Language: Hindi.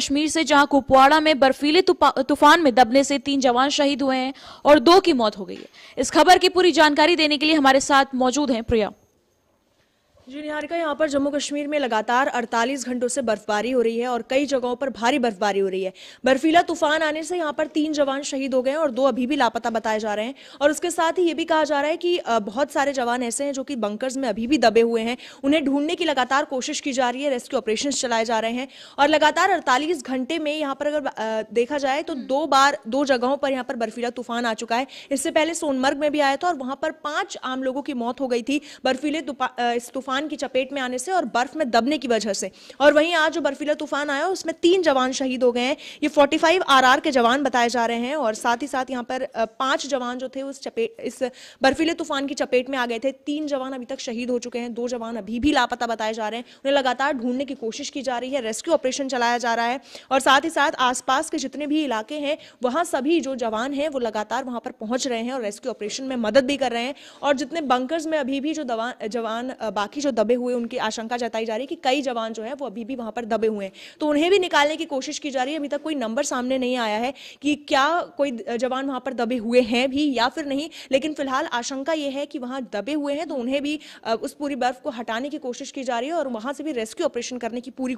कश्मीर से जहां कुपवाड़ा में बर्फीले तूफान में दबने से तीन जवान शहीद हुए हैं और दो की मौत हो गई है इस खबर की पूरी जानकारी देने के लिए हमारे साथ मौजूद हैं प्रिया जी निहारिका यहाँ पर जम्मू कश्मीर में लगातार 48 घंटों से बर्फबारी हो रही है और कई जगहों पर भारी बर्फबारी हो रही है बर्फीला तूफान आने से यहाँ पर तीन जवान शहीद हो गए हैं और दो अभी भी लापता बताए जा रहे हैं और उसके साथ ही ये भी कहा जा रहा है कि बहुत सारे जवान ऐसे हैं जो कि बंकर्स में अभी भी दबे हुए हैं उन्हें ढूंढने की लगातार कोशिश की जा रही है रेस्क्यू ऑपरेशन चलाए जा रहे हैं और लगातार अड़तालीस घंटे में यहाँ पर अगर देखा जाए तो दो बार दो जगहों पर यहाँ पर बर्फीला तूफान आ चुका है इससे पहले सोनमर्ग में भी आया था और वहां पर पांच आम लोगों की मौत हो गई थी बर्फीले इस तूफान तूफान की चपेट में आने से और बर्फ में दबने की वजह से और वहीं आज जो बर्फीला तूफान आया उसमें तीन जवान शहीद हो गए हैं ये 45 फाइव के जवान बताए जा रहे हैं और साथ ही साथ यहाँ पर पांच जवान जो थे उस चपेट इस बर्फीले तूफान की चपेट में आ गए थे तीन जवान अभी तक शहीद हो चुके हैं दो जवान अभी भी लापता बताए जा रहे हैं उन्हें लगातार ढूंढने की कोशिश की जा रही है रेस्क्यू ऑपरेशन चलाया जा रहा है और साथ ही साथ आसपास के जितने भी इलाके हैं वहां सभी जो जवान हैं वो लगातार वहां पर पहुंच रहे हैं और रेस्क्यू ऑपरेशन में मदद भी कर रहे हैं और जितने बंकर्स में अभी भी जो जवान बाकी जो जो दबे हुए उनकी आशंका जताई जा रही है कि कई जवान जो है वो अभी भी वहां पर दबे हुए हैं तो उन्हें भी निकालने की कोशिश की जा रही है अभी तक कोई नंबर सामने नहीं आया है कि क्या कोई जवान वहां पर दबे हुए हैं भी या फिर नहीं लेकिन फिलहाल आशंका यह है कि वहां दबे हुए हैं तो उन्हें भी उस पूरी बर्फ को हटाने की कोशिश की जा रही है और वहां से भी रेस्क्यू ऑपरेशन करने की पूरी